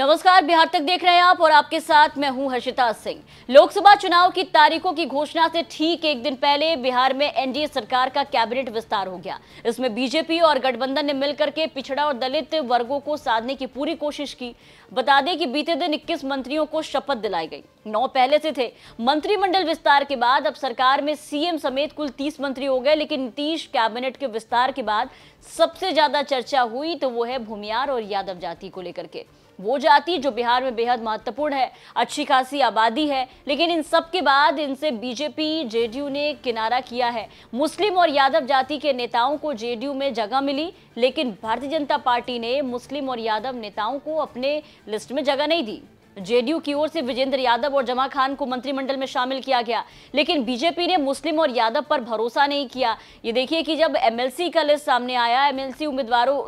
नमस्कार बिहार तक देख रहे हैं आप और आपके साथ मैं हूं हर्षिता सिंह लोकसभा चुनाव की तारीखों की घोषणा से ठीक एक दिन पहले बिहार में एनडीए सरकार का कैबिनेट विस्तार हो गया इसमें बीजेपी और गठबंधन ने मिलकर के पिछड़ा और दलित वर्गों को साधने की पूरी कोशिश की बता दें कि बीते दिन इक्कीस मंत्रियों को शपथ दिलाई गई नौ पहले से थे मंत्रिमंडल विस्तार के बाद अब सरकार में सीएम समेत कुल तीस मंत्री हो गए लेकिन नीतीश कैबिनेट के विस्तार के बाद सबसे ज्यादा चर्चा हुई तो वो है भूमियार और यादव जाति को लेकर के वो जाति जो बिहार में बेहद महत्वपूर्ण है अच्छी खासी आबादी है लेकिन इन सब के बाद इनसे बीजेपी जेडीयू ने किनारा किया है मुस्लिम और यादव जाति के नेताओं को जेडीयू में जगह मिली लेकिन भारतीय जनता पार्टी ने मुस्लिम और यादव नेताओं को अपने लिस्ट में जगह नहीं दी जेडीयू की ओर से विजेंद्र यादव और जमा खान को मंत्रिमंडल में शामिल किया गया लेकिन बीजेपी ने मुस्लिम और यादव पर भरोसा नहीं किया ये देखिए कि जब एमएलसी का लिस्ट सामने आया एमएलसी उम्मीदवारों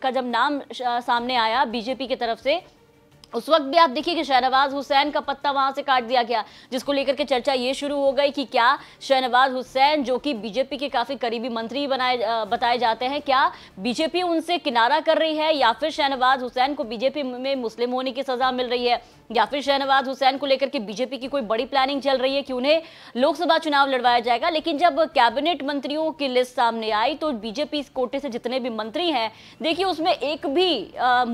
का जब नाम सामने आया बीजेपी की तरफ से उस वक्त भी आप देखिए कि शहनवाज हुसैन का पत्ता वहां से काट दिया गया जिसको लेकर के चर्चा ये शुरू हो गई कि क्या शहनवाज हुसैन जो कि बीजेपी के काफी करीबी मंत्री बनाए बताए जाते हैं क्या बीजेपी उनसे किनारा कर रही है या फिर शहनवाज हुसैन को बीजेपी में मुस्लिम होने की सजा मिल रही है या फिर शहनवाज हुसैन को लेकर के बीजेपी की कोई बड़ी प्लानिंग चल रही है कि उन्हें लोकसभा चुनाव लड़वाया जाएगा लेकिन जब कैबिनेट मंत्रियों की लिस्ट सामने आई तो बीजेपी कोटे से जितने भी मंत्री हैं देखिए उसमें एक भी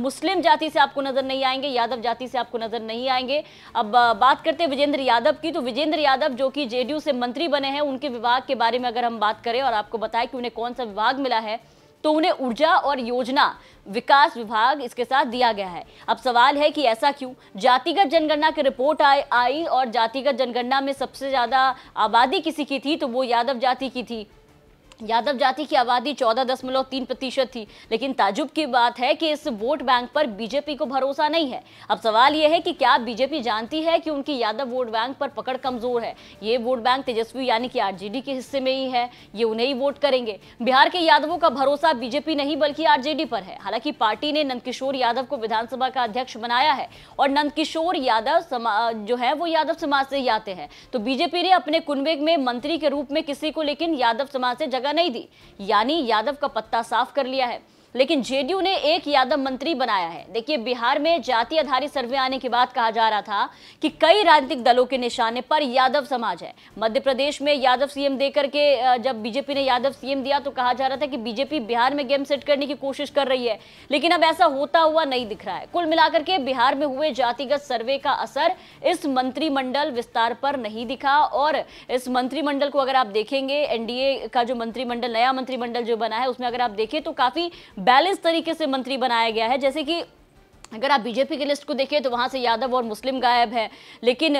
मुस्लिम जाति से आपको नजर नहीं आएंगे या यादव जाति से आपको नजर नहीं आएंगे अब बात करते हैं विजेंद्र यादव की तो विजेंद्र यादव जो कि जेडीयू से मंत्री बने हैं उनके विभाग के बारे में अगर हम बात करें और आपको बताएं कि उन्हें कौन सा विभाग मिला है तो उन्हें ऊर्जा और योजना विकास विभाग इसके साथ दिया गया है अब सवाल है कि ऐसा क्यों जातिगत जनगणना की रिपोर्ट आ, आई और जातिगत जनगणना में सबसे ज़्यादा आबादी किसी की थी तो वो यादव जाति की थी यादव जाति की आबादी चौदह दशमलव तीन प्रतिशत थी लेकिन ताजुब की बात है कि इस वोट बैंक पर बीजेपी को भरोसा नहीं है अब सवाल यह है कि क्या बीजेपी जानती है कि उनकी यादव वोट बैंक पर पकड़ कमजोर है ये वोट बैंक तेजस्वी यानी कि आरजेडी के हिस्से में ही है ये उन्हें ही वोट करेंगे बिहार के यादवों का भरोसा बीजेपी नहीं बल्कि आर पर है हालांकि पार्टी ने नंदकिशोर यादव को विधानसभा का अध्यक्ष बनाया है और नंदकिशोर यादव जो है वो यादव समाज से ही आते हैं तो बीजेपी ने अपने कुनबेग में मंत्री के रूप में किसी को लेकिन यादव समाज से जगह जगह नहीं दी यानी यादव का पत्ता साफ कर लिया है लेकिन जेडीयू ने एक यादव मंत्री बनाया है देखिए बिहार में जाति आधारित सर्वे आने के बाद कहा जा रहा था कि कई राजनीतिक दलों के निशाने पर यादव समाज है मध्य प्रदेश में यादव सीएम देकर के जब बीजेपी ने यादव सीएम दिया तो कहा जा रहा था कि बीजेपी बिहार में गेम सेट करने की कोशिश कर रही है लेकिन अब ऐसा होता हुआ नहीं दिख रहा है कुल मिलाकर के बिहार में हुए जातिगत सर्वे का असर इस मंत्रिमंडल विस्तार पर नहीं दिखा और इस मंत्रिमंडल को अगर आप देखेंगे एनडीए का जो मंत्रिमंडल नया मंत्रिमंडल जो बना है उसमें अगर आप देखें तो काफी बैलेंस तरीके से मंत्री बनाया गया है जैसे कि अगर आप बीजेपी की लिस्ट को देखिए तो वहाँ से यादव और मुस्लिम गायब है लेकिन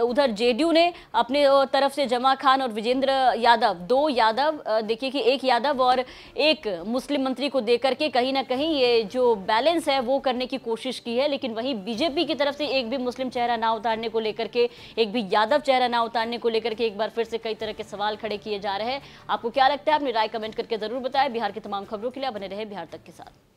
उधर जेडीयू ने अपने तरफ से जमा खान और विजेंद्र यादव दो यादव देखिए कि एक यादव और एक मुस्लिम मंत्री को देकर के कहीं ना कहीं ये जो बैलेंस है वो करने की कोशिश की है लेकिन वहीं बीजेपी की तरफ से एक भी मुस्लिम चेहरा ना उतारने को लेकर के एक भी यादव चेहरा ना उतारने को लेकर के एक बार फिर से कई तरह के सवाल खड़े किए जा रहे हैं आपको क्या लगता है अपनी राय कमेंट करके ज़रूर बताएं बिहार की तमाम खबरों के लिए बने रहे बिहार तक के साथ